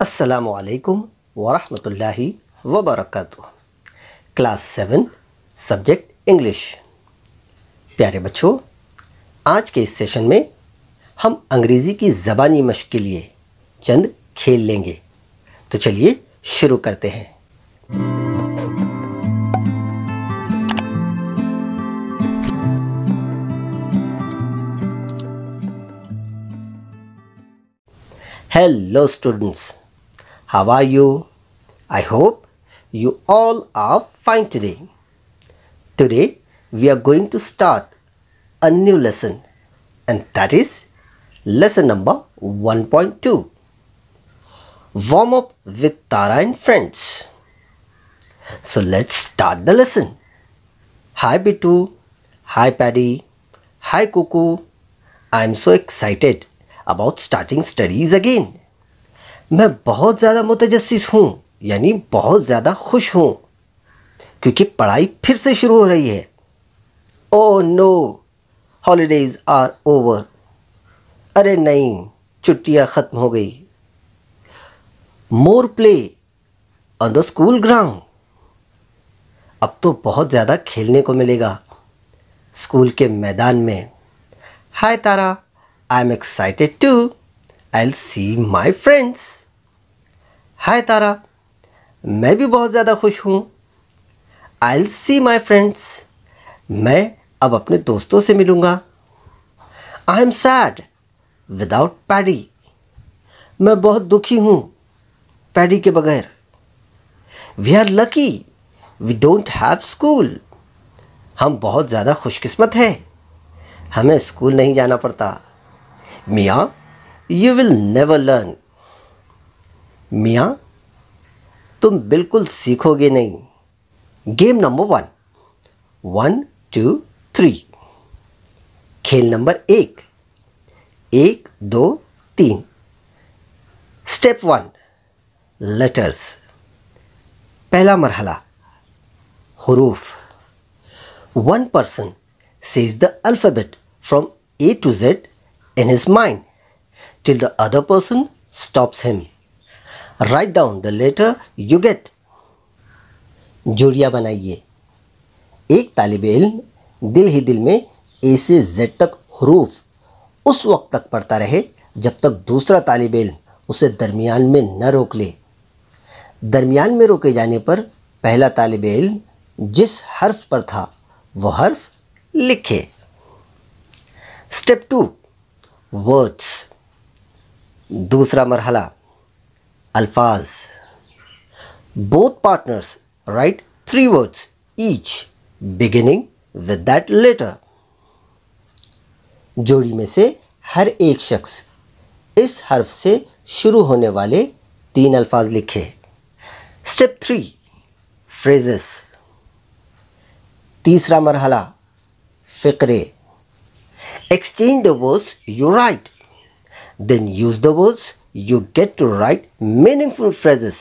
असलकम वरहि वबरक क्लास सेवन सब्जेक्ट इंग्लिश प्यारे बच्चों आज के इस सेशन में हम अंग्रेज़ी की ज़बानी मश्क के लिए चंद खेल लेंगे तो चलिए शुरू करते हैं hello students How are you? I hope you all are fine today. Today we are going to start a new lesson and that is lesson number 1.2. Warm up with Tara and friends. So let's start the lesson. Hi Bitu. Hi Paddy. Hi Cuckoo. I am so excited about starting studies again. मैं बहुत ज़्यादा मुतजस हूँ यानी बहुत ज़्यादा खुश हूँ क्योंकि पढ़ाई फिर से शुरू हो रही है oh no holidays are over अरे नहीं छुट्टियाँ ख़त्म हो गई more play on the school ground अब तो बहुत ज़्यादा खेलने को मिलेगा स्कूल के मैदान में hi Tara I am excited to एल see my friends hi Tara मैं भी बहुत ज़्यादा खुश हूँ I L see my friends मैं अब अपने दोस्तों से मिलूँगा I am sad without Paddy मैं बहुत दुखी हूँ पैडी के बगैर we are lucky we don't have school हम बहुत ज़्यादा खुशकिस्मत हैं हमें स्कूल नहीं जाना पड़ता मियाँ यू विल नेवर लर्न मियाँ तुम बिल्कुल सीखोगे नहीं game number one one two three खेल नंबर एक एक दो तीन स्टेप वन लेटर्स पहला मरहला हरूफ one person is the alphabet from A to Z in his mind till the other person stops him write down the letter you get जोड़िया बनाइए एक तालब इल्म दिल ही दिल में ए से जेड तक हरूफ उस वक्त तक पढ़ता रहे जब तक दूसरा तालब इल्म उसे दरमियान में न रोक ले दरमियान में रोके जाने पर पहला तालब इल्म जिस हर्फ पर था वह हर्फ लिखे स्टेप टू वर्ड्स दूसरा मरहला अल्फाज both partners write three words each beginning with that letter जोड़ी में से हर एक शख्स इस हर्फ से शुरू होने वाले तीन अल्फाज लिखे स्टेप थ्री फ्रेजेस तीसरा मरहला फ़िक्रे exchange the words you write then use the words you get to write meaningful phrases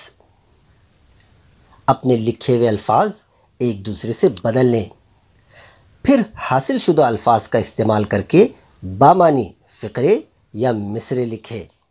अपने लिखे हुए अल्फाज एक दूसरे से बदल लें फिर हासिल शुदा अल्फाज का इस्तेमाल करके बामानी फ़िक्रे या मिसरे लिखें